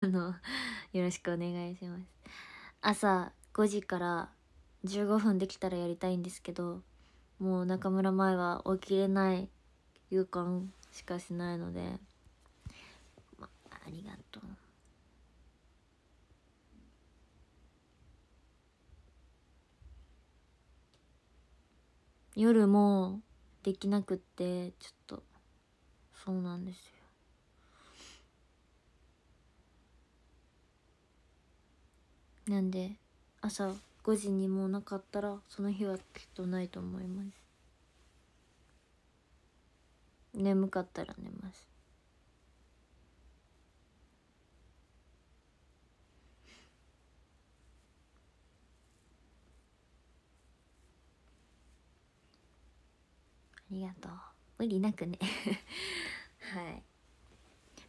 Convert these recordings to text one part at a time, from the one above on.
あの、よろしくお願いします。朝5時から15分できたらやりたいんですけど、もう中村前は起きれない勇敢しかしないので、ま、ありがとう。夜もできなくって、ちょっと、そうなんですよ。なんで朝5時にもうなかったらその日はきっとないと思います眠かったら寝ますありがとう無理なくね はい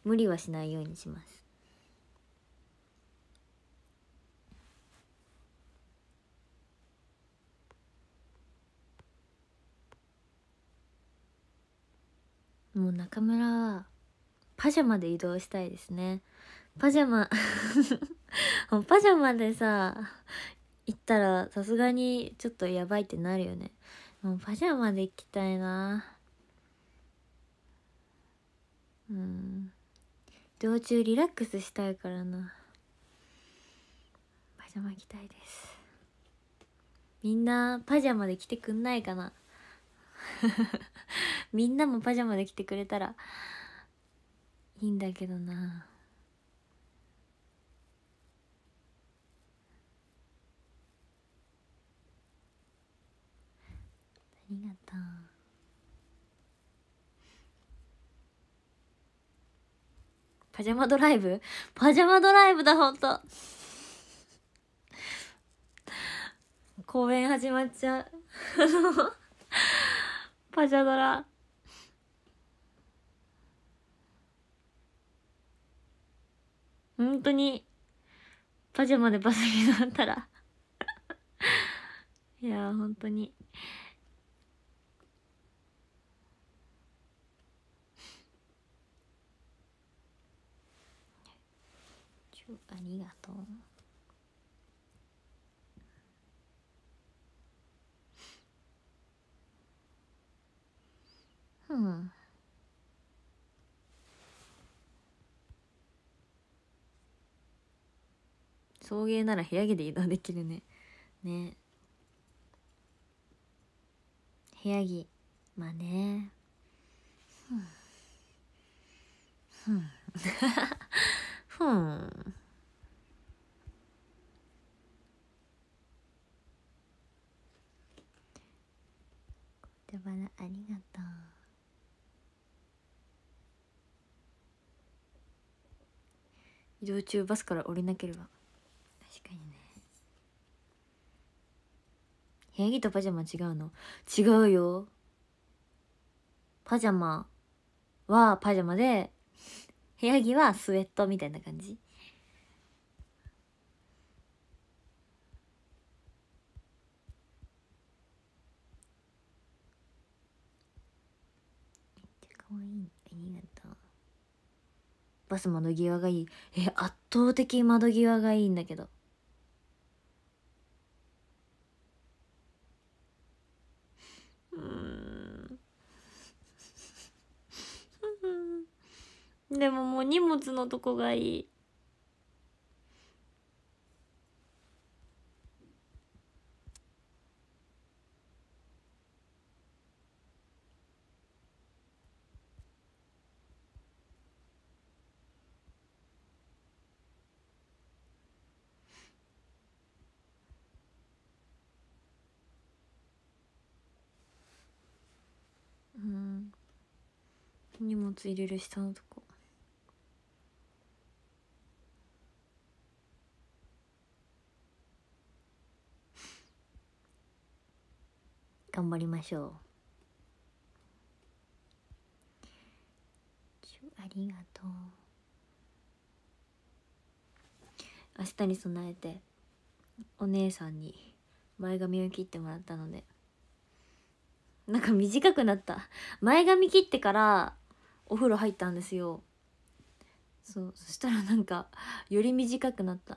無理はしないようにしますもう中村はパジャマで移動したいですねパジャマ パジャマでさ行ったらさすがにちょっとやばいってなるよねもうパジャマで行きたいなうん道中リラックスしたいからなパジャマ着たいですみんなパジャマで来てくんないかな みんなもパジャマで来てくれたらいいんだけどなありがとうパジャマドライブパジャマドライブだ、ほんと。公演始まっちゃう。パジャドラ本当にパジャマでバスになったら いやほ本当にありがとう。うん。送迎なら部屋着で移動できるね」ね部屋着まあねふんふんふん言葉のありがとう移動中バスから降りなければ確かにね部屋着とパジャマ違うの違うよパジャマはパジャマで部屋着はスウェットみたいな感じバス窓際がいいえ圧倒的窓際がいいんだけどうん でももう荷物のとこがいい荷物入れる下のとこ頑張りましょうありがとう明日に備えてお姉さんに前髪を切ってもらったのでなんか短くなった前髪切ってからお風呂入ったんですよそうそしたらなんかより短くなった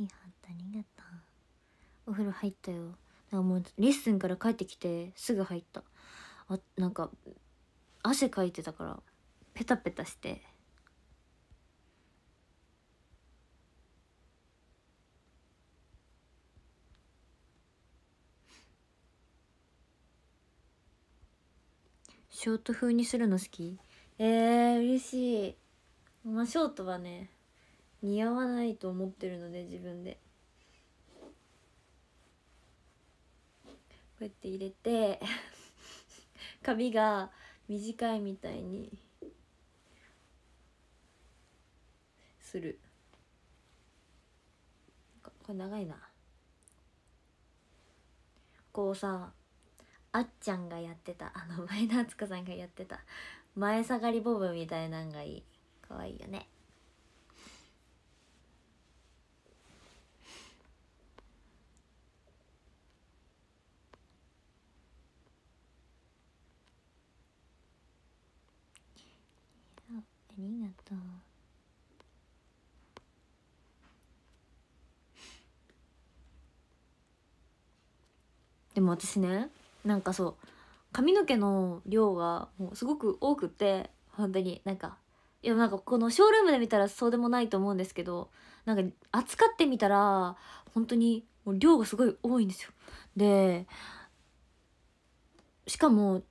いいありがとうお風呂入ったよだかもうレッスンから帰ってきてすぐ入ったあなんか汗かいてたからペタペタしてショート風にするの好きえー、嬉しいまあショートはね似合わないと思ってるので自分でこうやって入れて髪 が短いみたいにするこれ長いなこうさあっちゃんがやってたあの前田敦子さんがやってた前下がりボブみたいなんがいいかわいいよねりがとうでも私ねなんかそう髪の毛の量がもうすごく多くて本当になんかいやなんかこのショールームで見たらそうでもないと思うんですけどなんか扱ってみたら本当にもう量がすごい多いんですよでしかも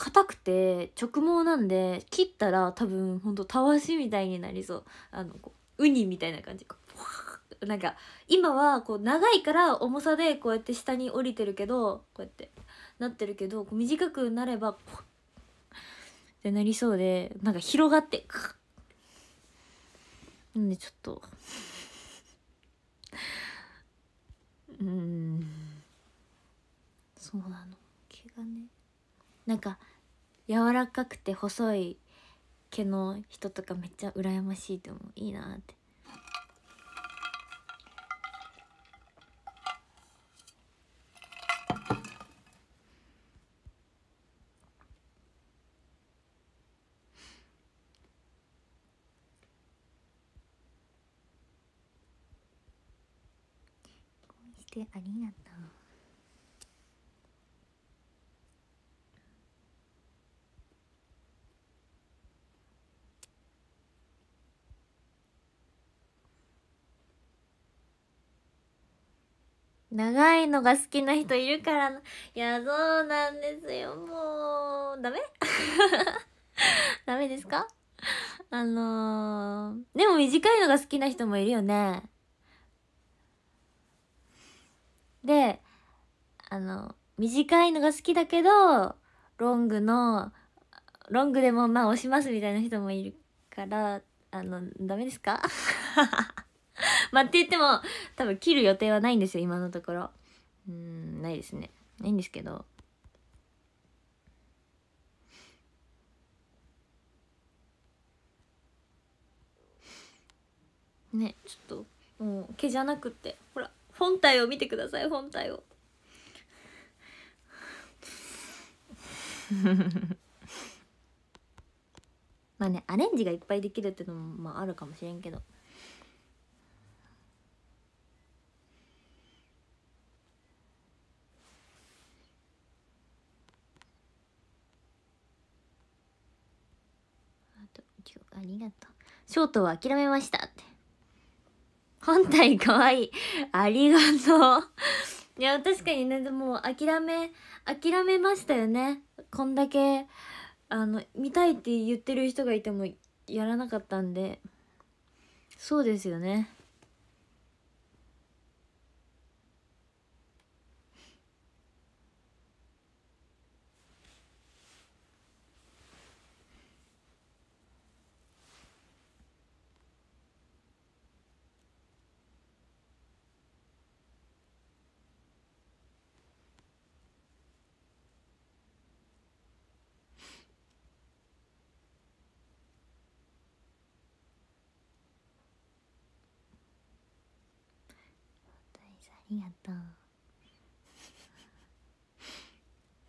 硬くて直毛なんで切ったら多分ほんとたわしみたいになりそうあのこうウニみたいな感じなんか今はこう長いから重さでこうやって下に降りてるけどこうやってなってるけど短くなればポッってなりそうでなんか広がってなんでちょっとうんそうなの毛がねなんか柔らかくて細い毛の人とかめっちゃ羨ましいと思ういいなって長いのが好きな人いるからいやそうなんですよもうダメ ダメですかあのー、でも短いのが好きな人もいるよねであの短いのが好きだけどロングのロングでもまあ押しますみたいな人もいるからあのダメですか ま あって言っても多分切る予定はないんですよ今のところうんないですねないんですけどねちょっともう毛じゃなくってほら本体を見てください本体を まあねアレンジがいっぱいできるっていうのもまああるかもしれんけどありがとう。ショートは諦めましたって。本体かわいい。ありがとう。いや、確かにね、でも諦め、諦めましたよね。こんだけ、あの、見たいって言ってる人がいてもやらなかったんで。そうですよね。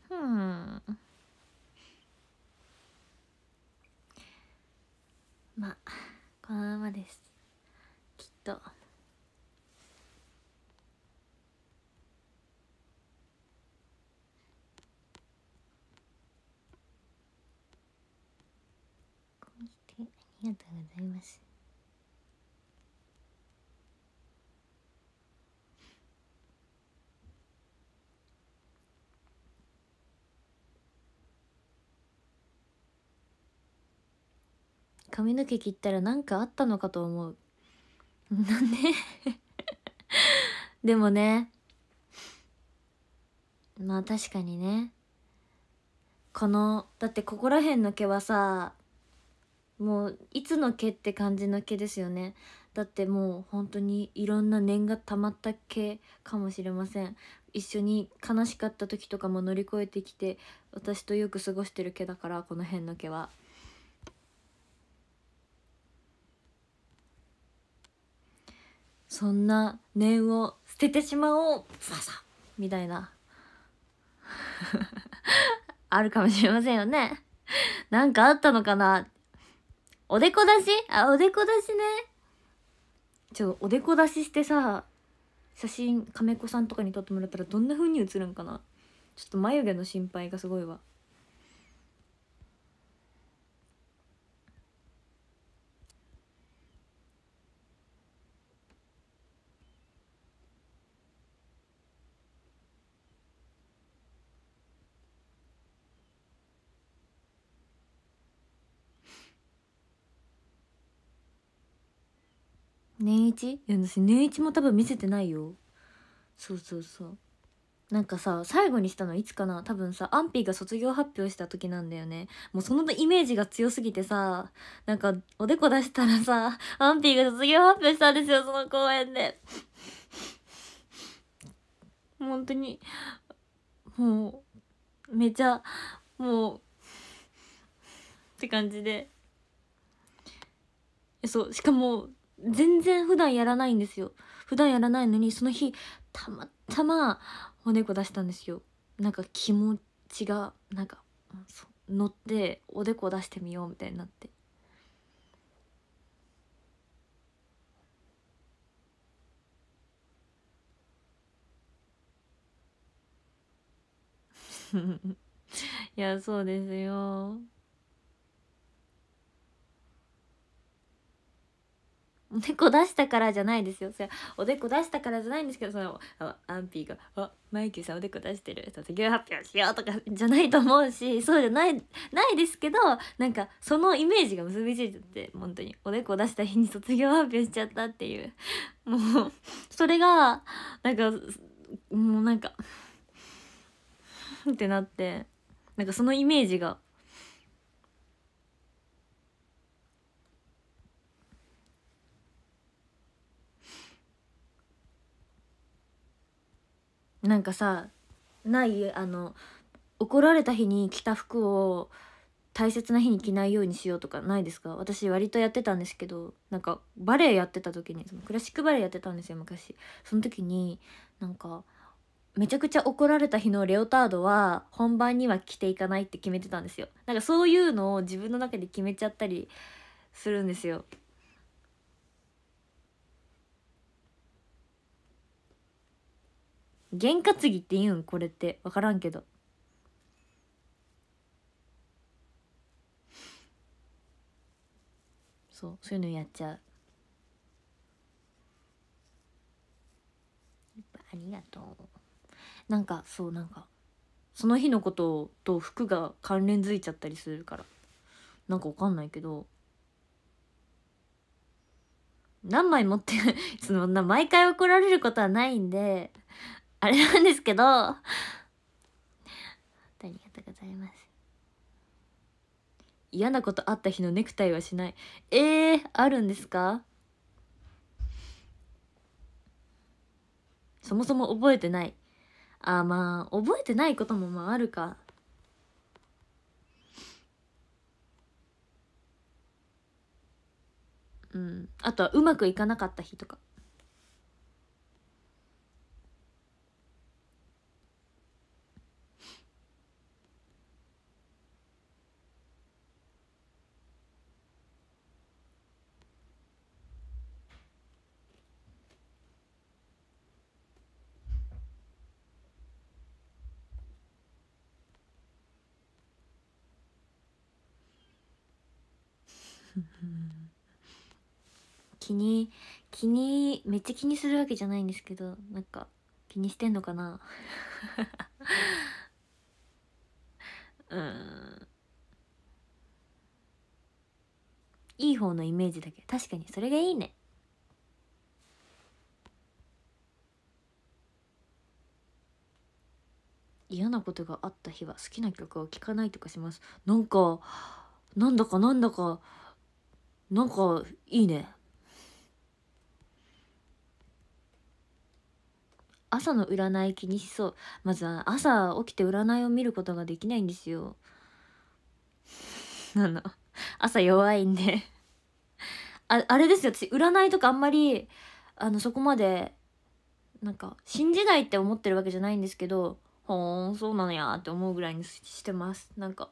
だうんまあこのままですきっとありがとうございます髪の毛切ったら何かあったのかと思う。なんで でもね、まあ確かにね、この、だってここら辺の毛はさ、もういつの毛って感じの毛ですよね。だってもう本当にいろんな念が溜まった毛かもしれません。一緒に悲しかった時とかも乗り越えてきて、私とよく過ごしてる毛だから、この辺の毛は。そんな念を捨ててしまおうふわさみたいな あるかもしれませんよねなんかあったのかなおでこ出しあおでこ出しねちょおでこ出ししてさ写真亀子さんとかに撮ってもらったらどんな風に写るんかなちょっと眉毛の心配がすごいわ年一いや私年一も多分見せてないよそうそうそうなんかさ最後にしたのいつかな多分さアンピーが卒業発表した時なんだよねもうそのイメージが強すぎてさなんかおでこ出したらさアンピーが卒業発表したんですよその公演で本当にもうめちゃもうって感じでそうしかも全然普段やらないんですよ普段やらないのにその日たまたまおでこ出したんですよなんか気持ちがなんか乗っておでこ出してみようみたいになって いやそうですよおでこ出したからじゃないですよ。それおでこ出したからじゃないんですけど、その、アンピーが、あ、マイキーさんおでこ出してる。卒業発表しようとかじゃないと思うし、そうじゃない、ないですけど、なんか、そのイメージが結びついちゃって、本当に、おでこ出した日に卒業発表しちゃったっていう。もう、それが、なんか、もうなんかってなって、なんかそのイメージがなんかさないあの怒られた日に着た服を大切な日に着ないようにしようとかないですか私割とやってたんですけどなんかバレエやってた時にそのクラシックバレエやってたんですよ昔その時になんかめちゃくちゃ怒られた日のレオタードは本番には着ていかないって決めてたんですよなんかそういうのを自分の中で決めちゃったりするんですよ験担ぎって言うんこれって分からんけどそうそういうのやっちゃうありがとうなんかそうなんかその日のことと服が関連づいちゃったりするからなんか分かんないけど何枚持って そのな毎回怒られることはないんであれなんですけど、ありがとうございます。嫌なことあった日のネクタイはしない。えー、あるんですかそもそも覚えてない。あまあ、覚えてないこともまああるか。うん。あとはうまくいかなかった日とか。気に気にめっちゃ気にするわけじゃないんですけどなんか気にしてんのかな うんいい方のイメージだけ確かにそれがいいね嫌なことがあった日は好きな曲を聴かないとかしますなんかなんだかなんだかなんかいいね朝の占い気にしそうまずは朝起きて占いを見ることができないんですよな の朝弱いんでああれですよ私占いとかあんまりあのそこまでなんか信じないって思ってるわけじゃないんですけどほーんそうなのやって思うぐらいにしてますなんか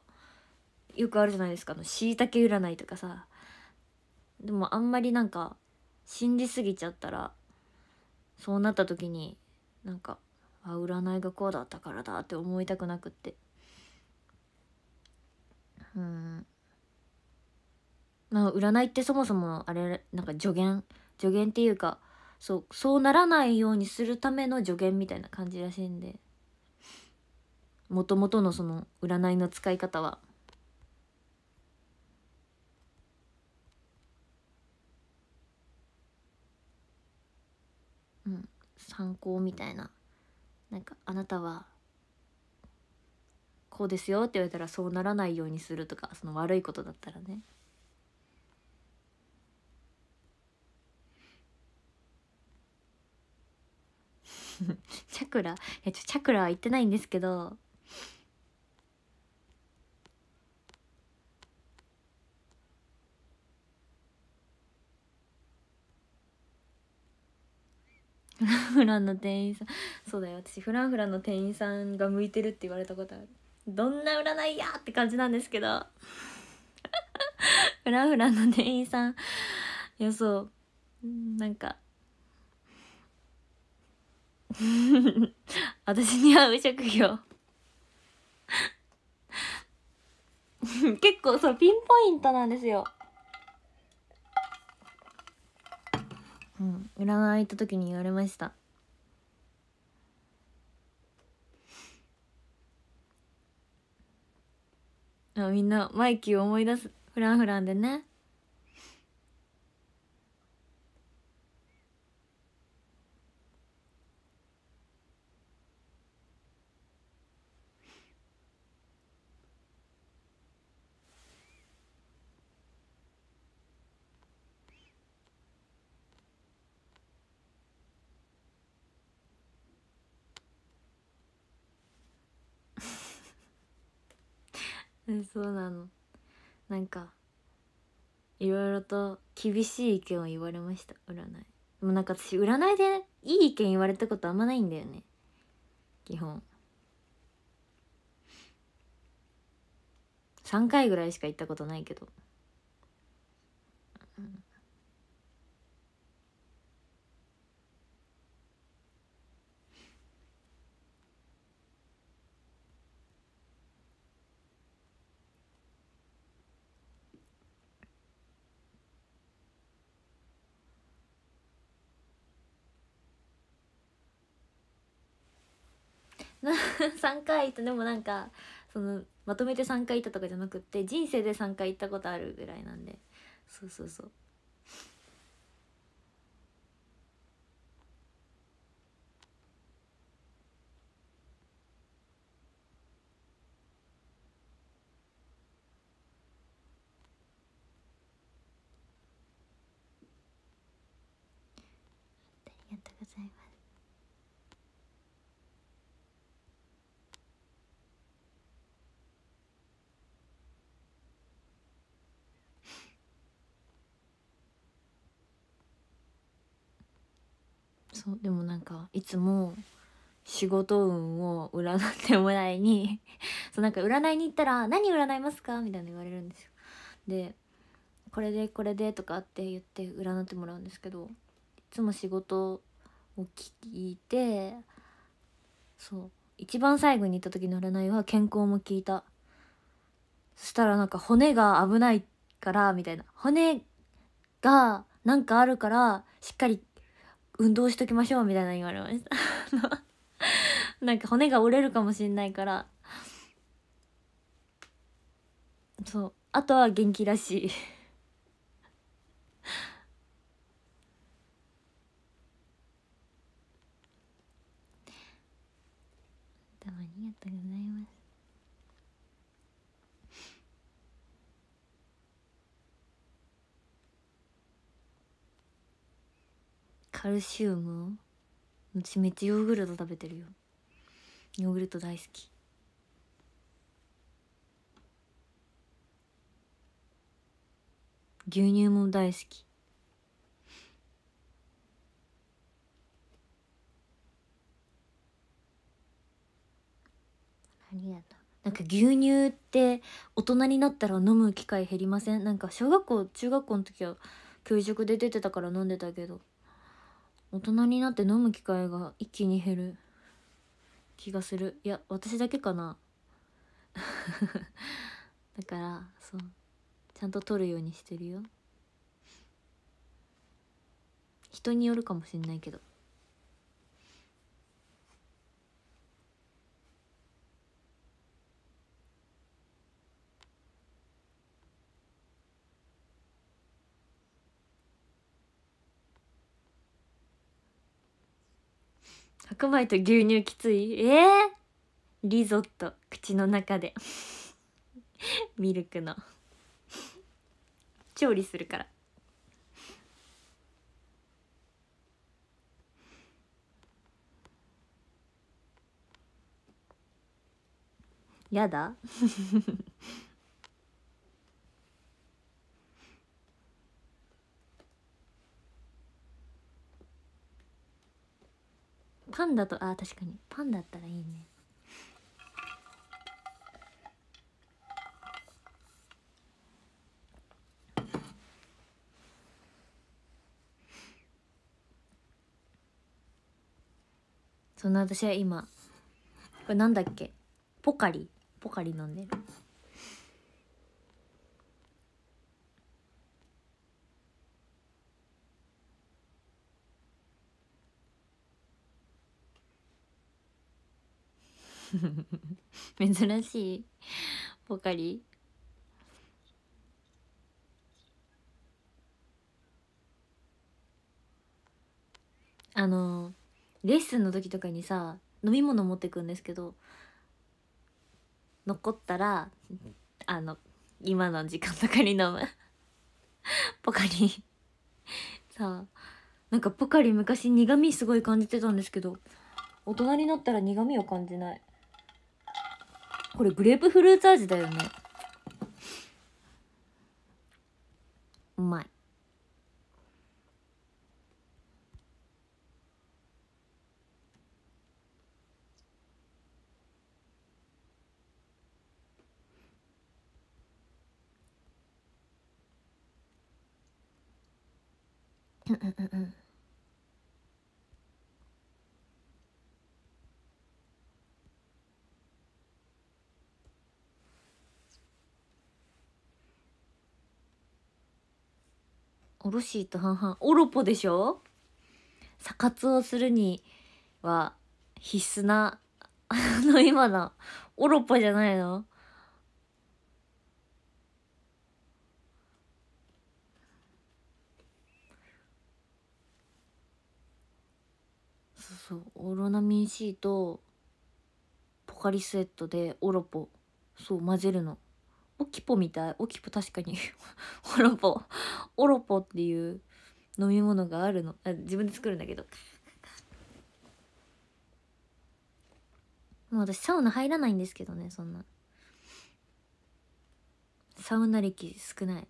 よくあるじゃないですかあのしいたけ占いとかさでもあんまりなんか信じすぎちゃったらそうなった時になんかあ占いがこうだったからだって思いたくなくってうんまあ占いってそもそもあれなんか助言助言っていうかそうそうならないようにするための助言みたいな感じらしいんでもともとのその占いの使い方は。うん、参考みたいななんかあなたはこうですよって言われたらそうならないようにするとかその悪いことだったらね。チャクラえちょチャクラは言ってないんですけどフランフランの店員さんそうだよ私フランフランの店員さんが向いてるって言われたことあるどんな占いやって感じなんですけど フランフランの店員さんいやそうなんか 私に合う職業 結構そうピンポイントなんですようん、占い行った時に言われましたあみんなマイキーを思い出すフランフランでねそうなのなんかいろいろと厳しい意見を言われました占いもうなんか私占いでいい意見言われたことあんまないんだよね基本3回ぐらいしか行ったことないけど3 回行ったでもなんかそのまとめて3回行ったとかじゃなくって人生で3回行ったことあるぐらいなんでそうそうそうなんかいつも仕事運を占ってもらいに そうなんか占いに行ったら「何占いますか?」みたいな言われるんですよ。でこれでこれでとかって言って占ってもらうんですけどいつも仕事を聞いてそう一番最後に行った時の占いは健康も聞いたそしたらなんか骨が危ないからみたいな骨がなんかあるからしっかり運動しときましょうみたいな言われましたなんか骨が折れるかもしんないからそうあとは元気らしいでもありがとうございますカルシウム私めっちゃヨーグルト食べてるよヨーグルト大好き牛乳も大好き何やがとなんか牛乳って大人になったら飲む機会減りませんなんか小学校中学校の時は給食で出てたから飲んでたけど大人になって飲む機会が一気に減る気がするいや私だけかな だからそうちゃんと取るようにしてるよ人によるかもしんないけど白米と牛乳きついえー、リゾット口の中で ミルクの調理するからやだパンだとあ確かにパンだったらいいねそんな私は今これなんだっけポカリポカリ飲んでる 珍しいポカリあのレッスンの時とかにさ飲み物持ってくんですけど残ったらあの今の時間とかに飲む ポカリさあなんかポカリ昔苦味すごい感じてたんですけど大人になったら苦味を感じないこれグレープフルーツ味だよねうまいうんうんうんおシーと半々オロポでしょ査活をするには必須な あの今のオロポじゃないのそうそうオロナミン C とポカリスエットでオロポそう混ぜるの。オキポみたいオキポ確かにオロポオロポっていう飲み物があるのあ自分で作るんだけどもう私サウナ入らないんですけどねそんなサウナ歴少ない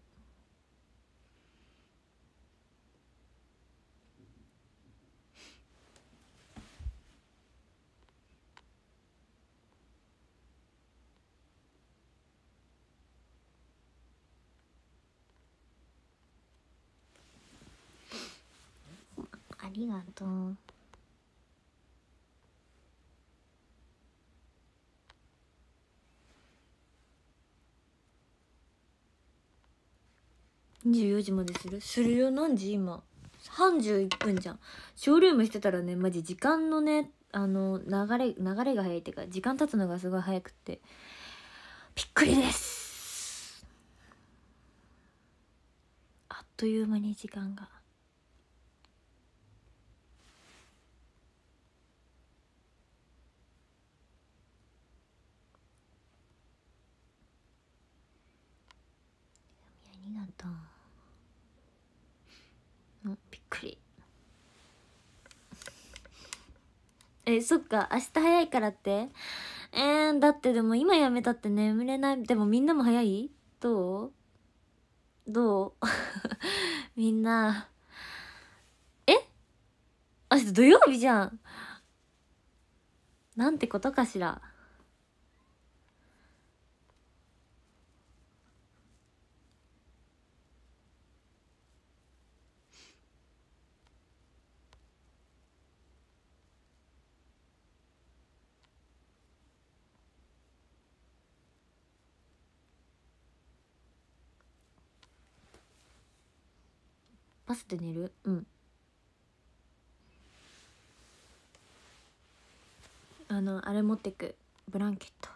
りがとう。24時までするするよ何時今31分じゃんショールームしてたらねマジ時間のねあの流れ流れが早いっていうか時間経つのがすごい早くってびっくりですあっという間に時間が。なたのびっくりえそっか明日早いからってえー、だってでも今やめたって眠れないでもみんなも早いどうどう みんなえ明日土曜日じゃんなんてことかしらバスで寝るうんあのあれ持ってくブランケット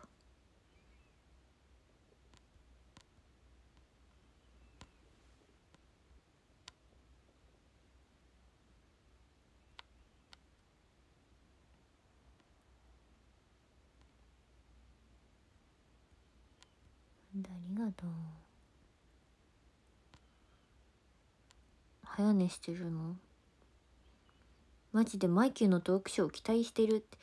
早寝してるのマジでマイキューのトークショーを期待してるって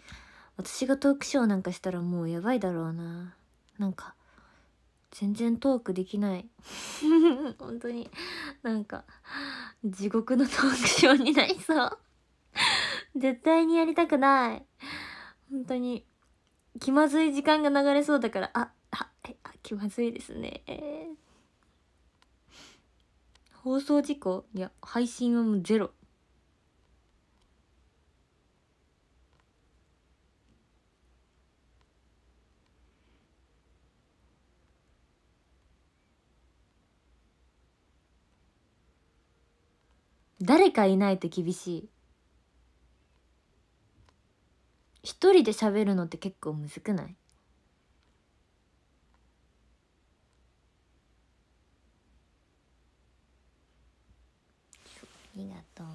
私がトークショーなんかしたらもうやばいだろうななんか全然トークできない 本当になんか地獄のトークショーになりそう絶対にやりたくない本当に気まずい時間が流れそうだからあああ気まずいですね、えー放送事故いや配信はもうゼロ誰かいないと厳しい一人で喋るのって結構むずくないりがとう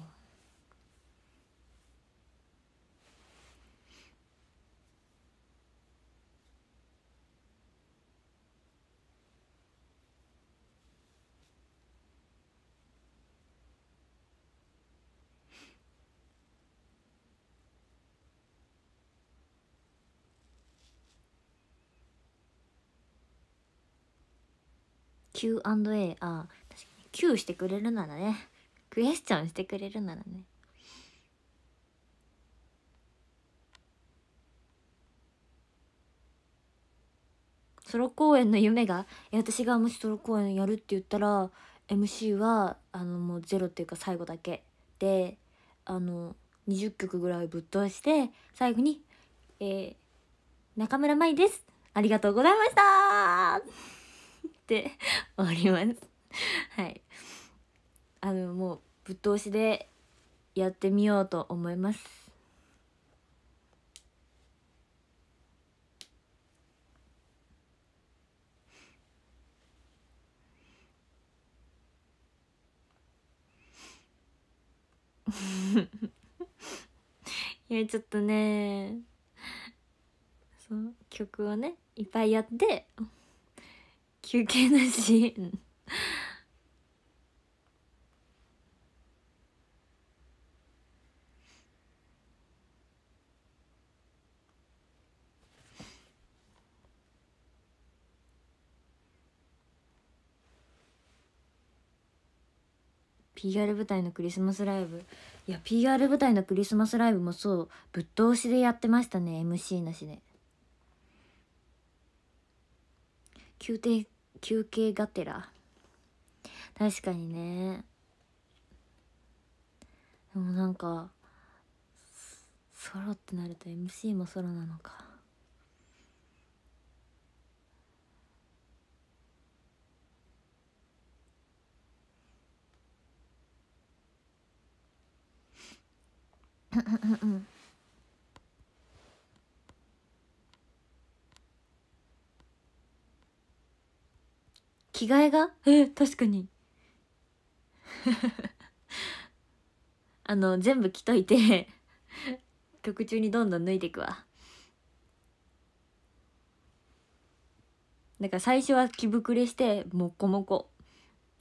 キューアンドエーあ確かにキューしてくれるならねクエスチョンしてくれるならねソロ公演の夢が私がもしソロ公演やるって言ったら MC はあのもうゼロっていうか最後だけであの20曲ぐらいぶっ通して最後に「えー、中村舞ですありがとうございました!」って終わります。はいあのもうぶっ通しでやってみようと思います。いやちょっとねそう曲をねいっぱいやって休憩なし PR 舞台のクリスマスライブいや PR 舞台のクリスマスライブもそうぶっ通しでやってましたね MC なしで休憩休憩がてら確かにねでもなんかソロってなると MC もソロなのかうん着替えがえー、確かにあの全部着といて曲中にどんどん脱いでいくわなんか最初は着膨れしてもこもこ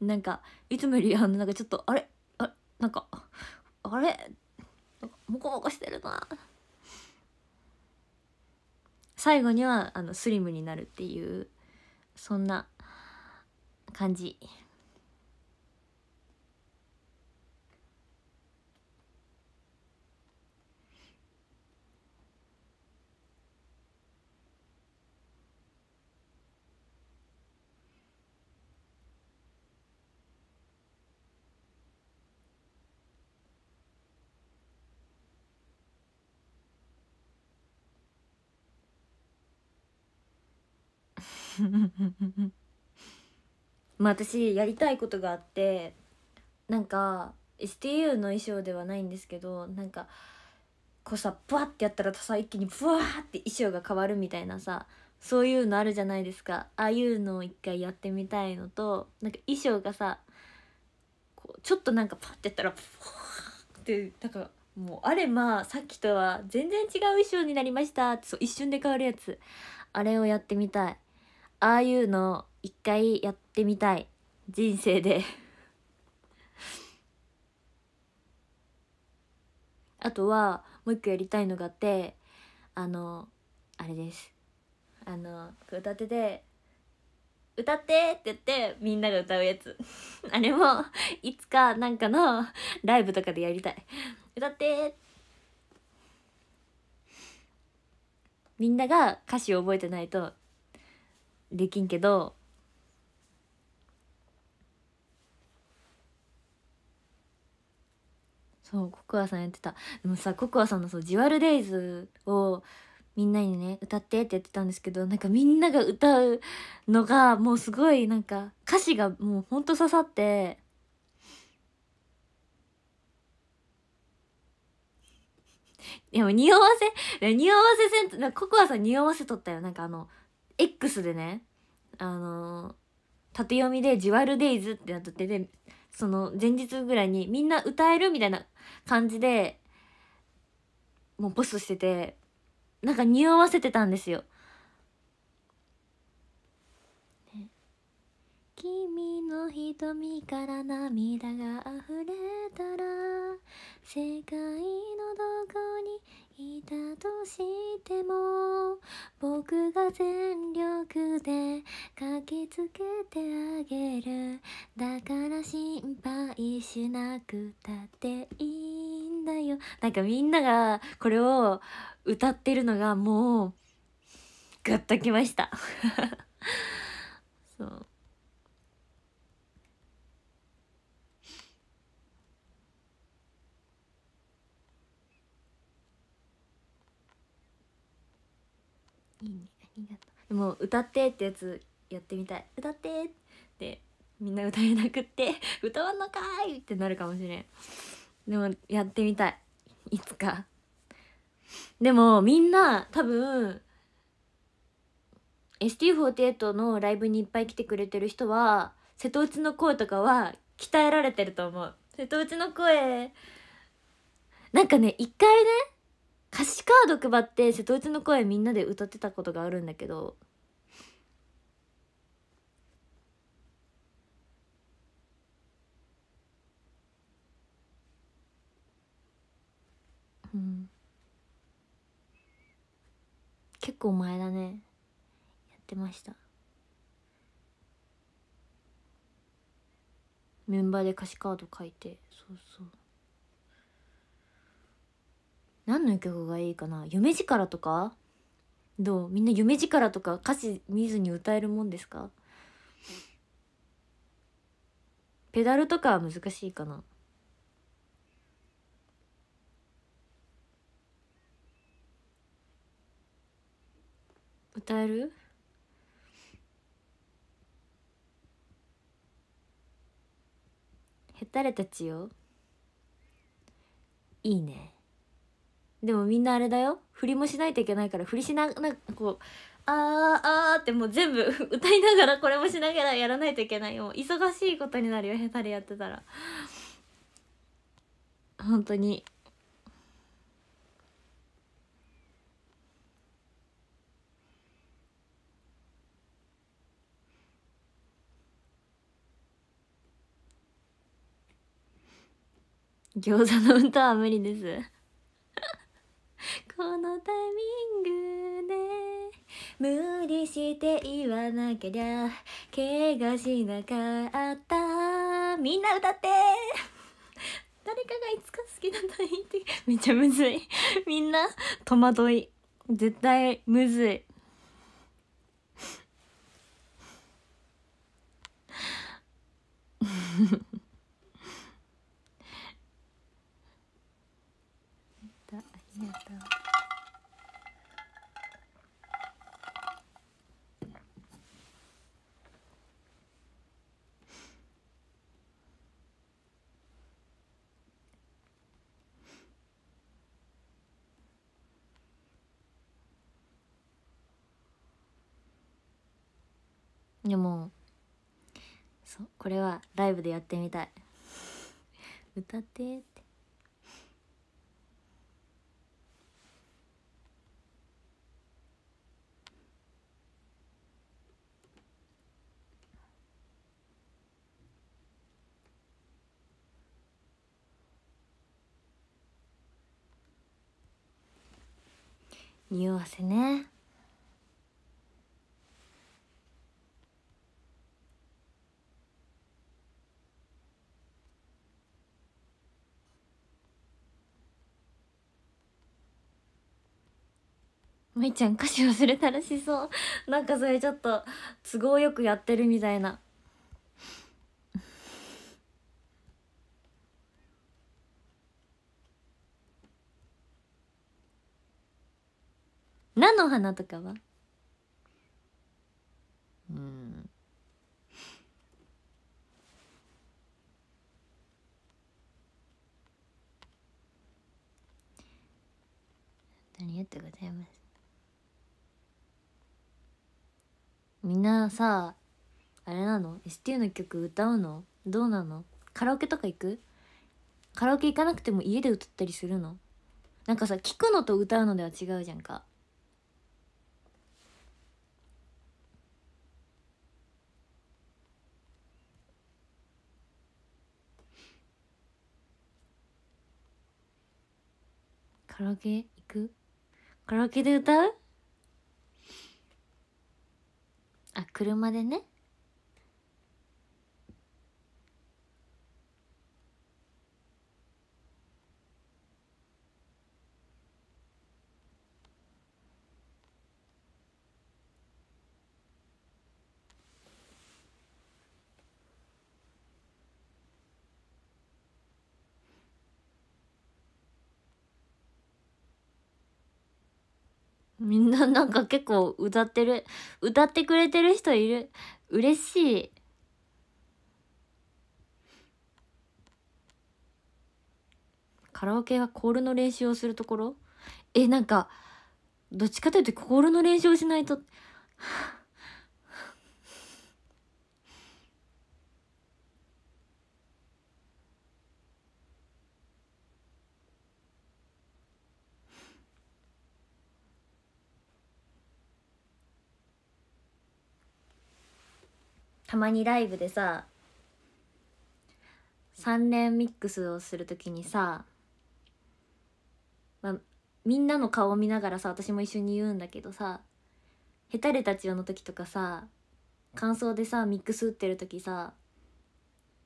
なんかいつもよりあのなんかちょっとあれあなんかあれモコモコしてるな最後にはあのスリムになるっていうそんな感じ まあ私やりたいことがあってなんか STU の衣装ではないんですけどなんかこうさブワッてやったらさ一気にブワーって衣装が変わるみたいなさそういうのあるじゃないですかああいうのを一回やってみたいのとなんか衣装がさこうちょっとなんかパッてやったらブワーってなんかもうあれまあさっきとは全然違う衣装になりましたってそう一瞬で変わるやつあれをやってみたいああいうの一回やってみたい人生であとはもう一個やりたいのがあってあのあれですあの歌ってて「歌って!」って言ってみんなが歌うやつ あれもいつかなんかのライブとかでやりたい歌ってみんなが歌詞を覚えてないとできんけどそうココアさんやってたでもさココアさんのそう「ジュルデイズをみんなにね歌ってってやってたんですけどなんかみんなが歌うのがもうすごいなんか歌詞がもうほんと刺さってでも匂わせ、匂わせせん、ココアさん匂わせとったよ。なんかあの、X でねあの縦読みで「ジュワルデイズ」ってなっとってでその前日ぐらいにみんな歌えるみたいな感じでもうポストしててなんか匂わせてたんですよ君の瞳から涙が溢れたら世界のどこにいたとしても僕が全力で駆けつけてあげるだから心配しなくたっていいんだよなんかみんながこれを歌ってるのがもうグッときました そうもう歌ってってやつやってみたい歌ってってみんな歌えなくって 歌わんのかいってなるかもしれんでもやってみたいいつかでもみんな多分 ST48 のライブにいっぱい来てくれてる人は瀬戸内の声とかは鍛えられてると思う瀬戸内の声なんかね一回ね歌詞カード配って瀬戸内の声みんなで歌ってたことがあるんだけど結構前だねやってましたメンバーで歌詞カード書いてそうそう何の曲がいいかな夢力とかどうみんな夢力とか歌詞見ずに歌えるもんですかペダルとかは難しいかな歌えるへたれたちよいいねでもみんなあれだよ振りもしないといけないから振りしながらこう「あーあー」ってもう全部 歌いながらこれもしながらやらないといけないよ忙しいことになるよへたれやってたら本当に餃子の歌は無理ですこのタイミングで無理して言わなけりゃ怪我しなかったみんな歌って誰かがいつか好きだと言ってめっちゃむずいみんな戸惑い絶対むずいフフフ。でもそうこれはライブでやってみたい 歌ってって匂わせね舞ちゃん歌詞忘れたらしそう なんかそれちょっと都合よくやってるみたいな 菜の花とかはうんありがとうございますみんなさあれなの ?STU の曲歌うのどうなのカラオケとか行くカラオケ行かなくても家で歌ったりするのなんかさ聞くのと歌うのでは違うじゃんかカラオケ行くカラオケで歌うあ車でねみんななんか結構歌ってる、歌ってくれてる人いる。嬉しい。カラオケがコールの練習をするところえ、なんか、どっちかというとコールの練習をしないと。たまにライブでさ3連ミックスをする時にさ、まあ、みんなの顔を見ながらさ私も一緒に言うんだけどさ「へたれたちよ」の時とかさ感想でさミックス打ってる時さ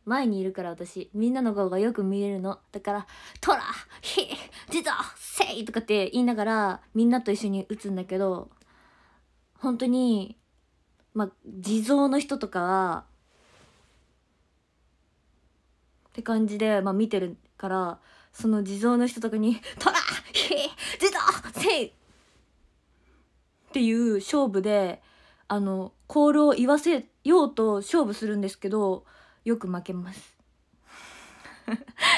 前にいるから私みんなの顔がよく見えるのだから「トラヒジゾセイ!」とかって言いながらみんなと一緒に打つんだけど本当にまあ、地蔵の人とか、って感じで、まあ、見てるから、その地蔵の人とかに、トラヒ地蔵せいっていう勝負で、あの、コールを言わせようと勝負するんですけど、よく負けます。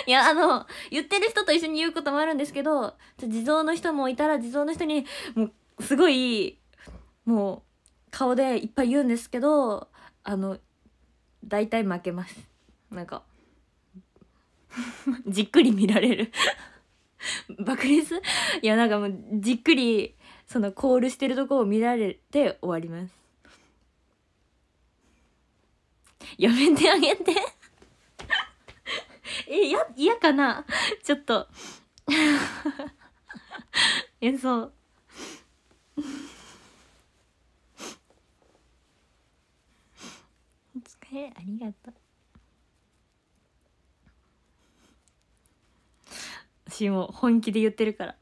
いや、あの、言ってる人と一緒に言うこともあるんですけど、地蔵の人もいたら地蔵の人に、もう、すごい、もう、顔でいっぱい言うんですけどあの大体負けますなんか じっくり見られる爆裂 いやなんかもうじっくりそのコールしてるとこを見られて終わりますやめてあげて えや嫌かなちょっと演奏ありがとう 私も本気で言ってるから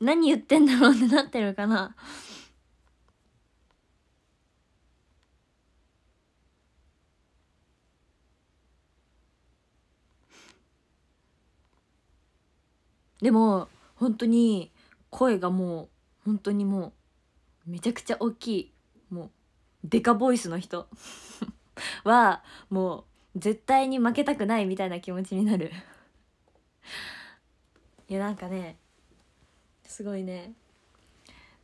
何言ってんだろうってなってるかなでも本当に声がもう本当にもうめちゃくちゃ大きいもうデカボイスの人 はもう絶対に負けたくないみたいな気持ちになるいやなんかねすごいね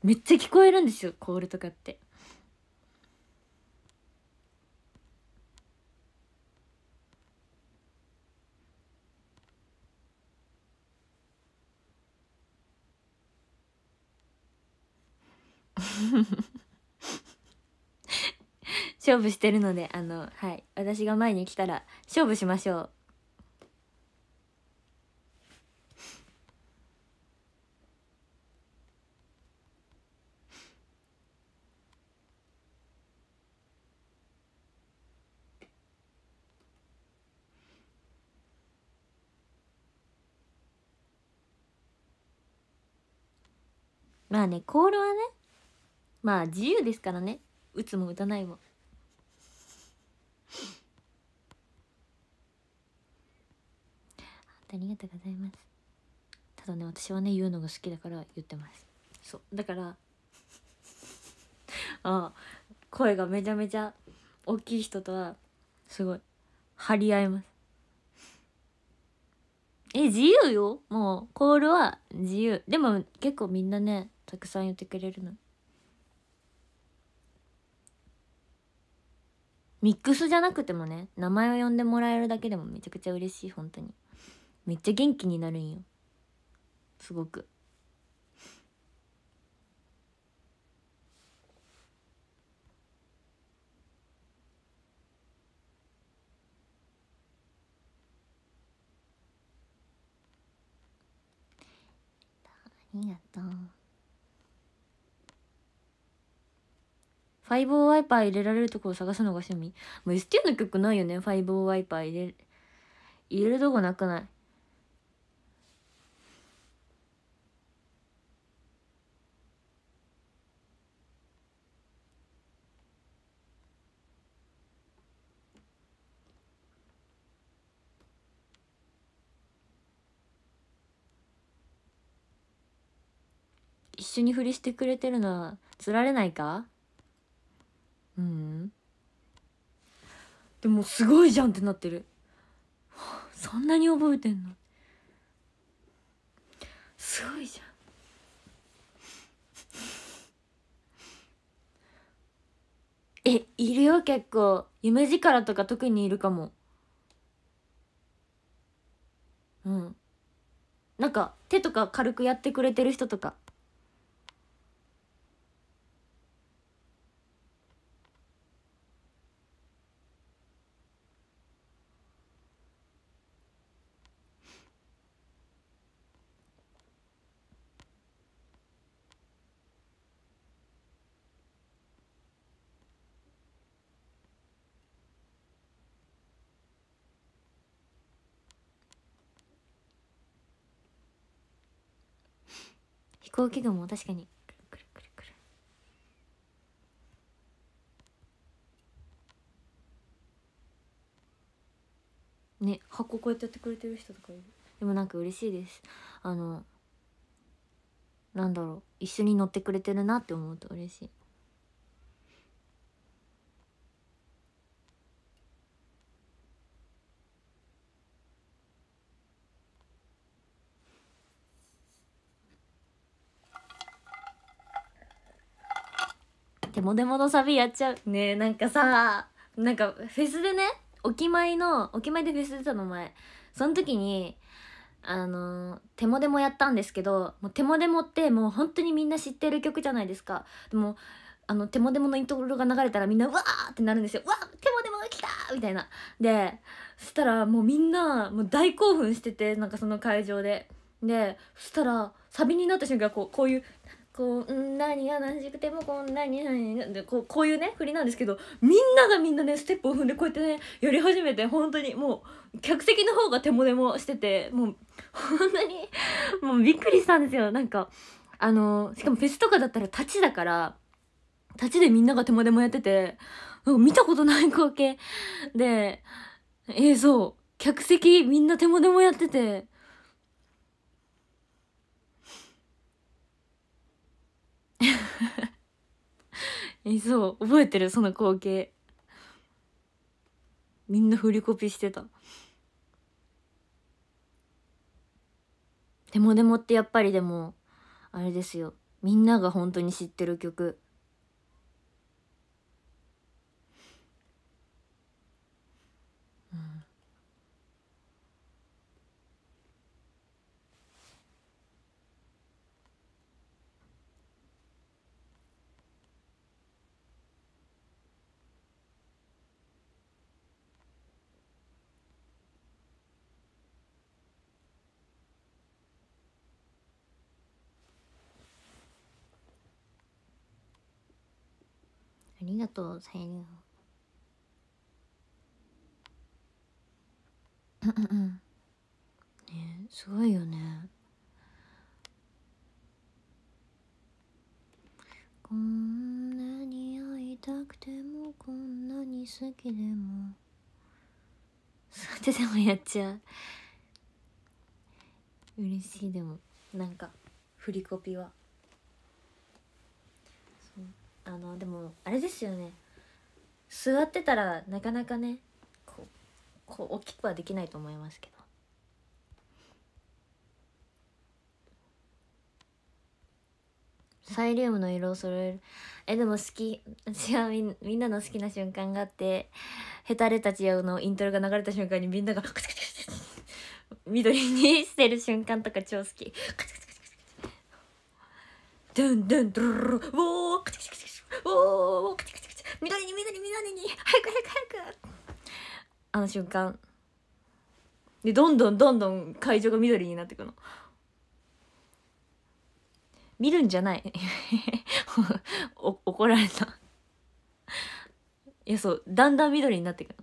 めっちゃ聞こえるんですよコールとかって 勝負してるのであのはい私が前に来たら勝負しましょうまあね、コールはね、まあ自由ですからね打つも打たないも本当ありがとうございますただね私はね言うのが好きだから言ってますそうだからあ声がめちゃめちゃ大きい人とはすごい張り合いますえ自由よもうコールは自由でも結構みんなねたくさん言ってくれるのミックスじゃなくてもね名前を呼んでもらえるだけでもめちゃくちゃ嬉しい本当にめっちゃ元気になるんよすごくありがとうファブオワイパー入れられるところ探すのが趣味。もう ST の曲ないよね。ファブオワイパー入れ、入れるとこなくない。一緒にふりしてくれてるのはつられないかうんでもすごいじゃんってなってる そんなに覚えてんのすごいじゃんえいるよ結構夢力とか特にいるかもうんなんか手とか軽くやってくれてる人とか飛行機雲確かにくるくるくるね箱こうやってやってくれてる人とかいるでもなんか嬉しいですあのなんだろう一緒に乗ってくれてるなって思うと嬉しいモデモのサビやっちゃうねえなんかさなんかフェスでねお決まりのお決まりでフェス出たの前その時にあのテモデモやったんですけどもうテモデモってもう本当にみんな知ってる曲じゃないですかでもあのテモデモのイントロが流れたらみんなわーってなるんですよわっテモデモが来たみたいなでそしたらもうみんなもう大興奮しててなんかその会場ででそしたらサビになった瞬間こうこういう「こんなに悲しくてもこんなにでこうこういうね振りなんですけどみんながみんなねステップを踏んでこうやってねやり始めて本当にもう客席の方が手もでもしててもう本当にもうびっくりしたんですよなんかあのしかもフェスとかだったら立ちだから立ちでみんなが手もでもやってて見たことない光景で映像客席みんな手もでもやってて。えそう覚えてるその光景みんな振りコピしてた「でもでもってやっぱりでもあれですよみんなが本当に知ってる曲りがとう、さゆりん。うんうん。ねすごいよね。こんなに会いたくてもこんなに好きでもそうてでもやっちゃう嬉しいでもなんか振りコピは。あのでもあれですよね座ってたらなかなかねこうこう大きくはできないと思いますけど。サイリウムの色を揃えるえでも好き私はみんみんなの好きな瞬間があってヘタレたちのイントロが流れた瞬間にみんながチチチチ緑にしてる瞬間とか超好きチチチチドゥンドゥンドゥルルルウォーカチカチカチおおカチカチカチ緑に緑に緑に早く早く早くあの瞬間でどんどんどんどん会場が緑になってくの見るんじゃない 怒られたいやそうだんだん緑になってく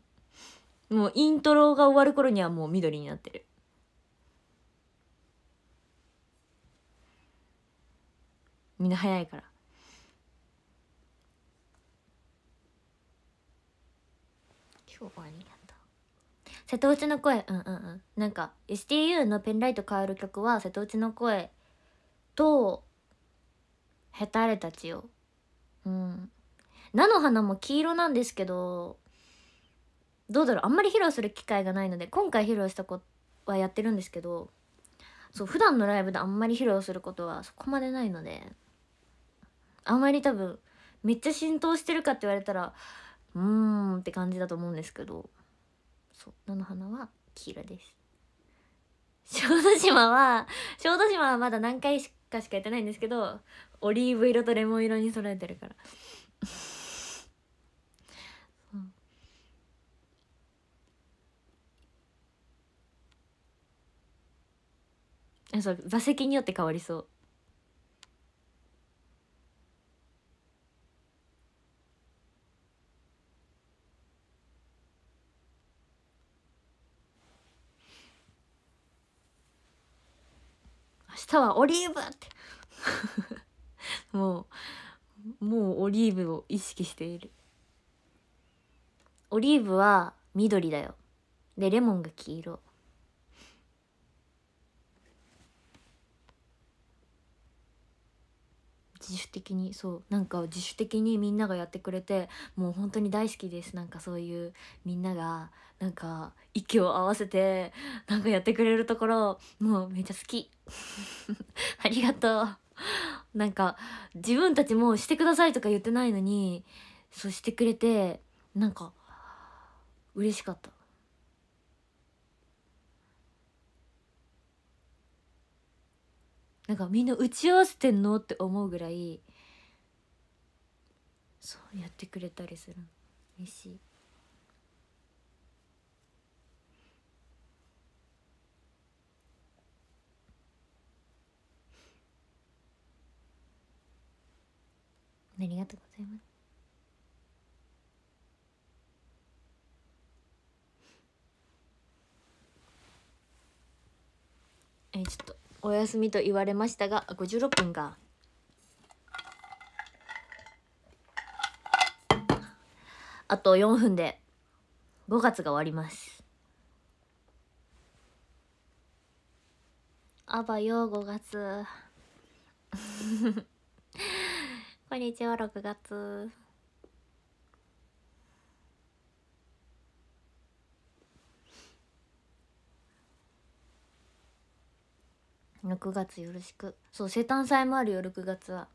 のもうイントロが終わる頃にはもう緑になってるみんな早いからり瀬戸内の声うんうんうんなんか STU の「ペンライト変える曲」は瀬戸内の声とヘタレたちようん菜の花も黄色なんですけどどうだろうあんまり披露する機会がないので今回披露した子はやってるんですけどそう普段のライブであんまり披露することはそこまでないのであんまり多分めっちゃ浸透してるかって言われたらうーんって感じだと思うんですけどそう菜の花は黄色です小豆島は小豆島はまだ何回しかしかやってないんですけどオリーブ色とレモン色に揃えてるから そう座席によって変わりそうシワーオリーブって もうもうオリーブを意識しているオリーブは緑だよでレモンが黄色自主的にそうなんか自主的にみんながやってくれてもう本当に大好きですなんかそういうみんながなんか息を合わせてなんかやってくれるところもうめっちゃ好き ありがとうなんか自分たちもしてくださいとか言ってないのにそうしてくれてなんか嬉しかったなんかみんな打ち合わせてんのって思うぐらいそうやってくれたりする嬉しい。ありがとうございますえちょっとお休みと言われましたが56分かあと4分で5月が終わりますあばよ5月こんにちは、6月。六月よろしくそう生誕祭もあるよ6月は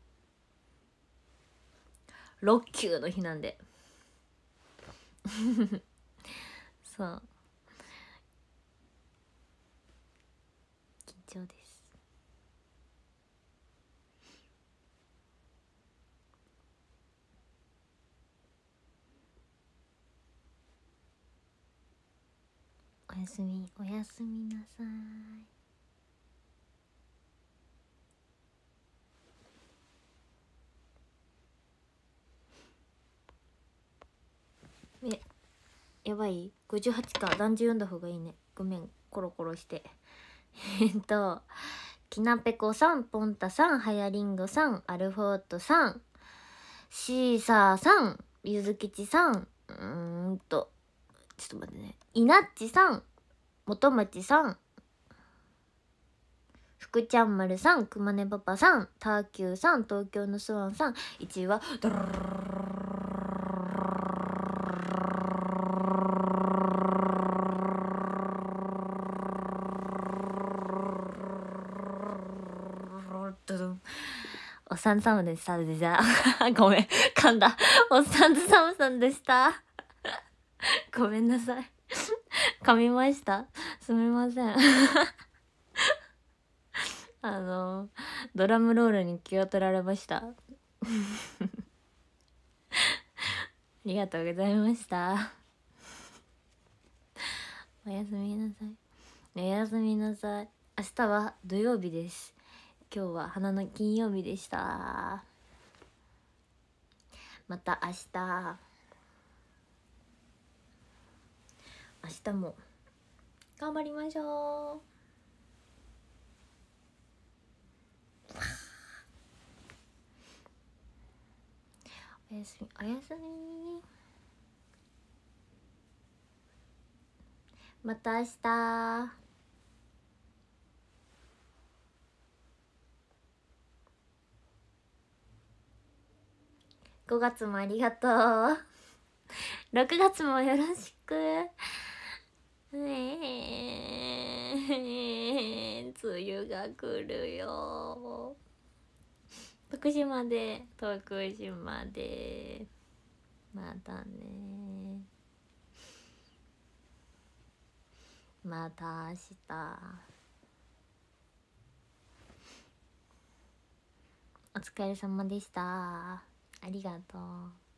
6級の日なんで そうおやすみおやすみなさいえやばい58か断じ読んだ方がいいねごめんコロコロして えっときなぺこさんぽんたさんはやりんごさんアルフォートさんシーサーさんゆずきちさんうんとちょっと待ってねいなっちさんまちさん福ちゃんるさんくまねパパさんターキューさん東京のスワンさん1位はドロおさんさまでした。ごめん、噛んだ。おさんさまさんでした。ごめんなさい 噛みましたすみません あのドラムロールに気を取られました ありがとうございましたおやすみなさいおやすみなさい明日は土曜日です今日は花の金曜日でしたまた明日明日も頑張りましょうおやすみおやすみまた明日5月もありがとう6月もよろしく。え梅雨が来るよ。徳島で、徳島で。またね。また明日。お疲れ様でした。ありがとう。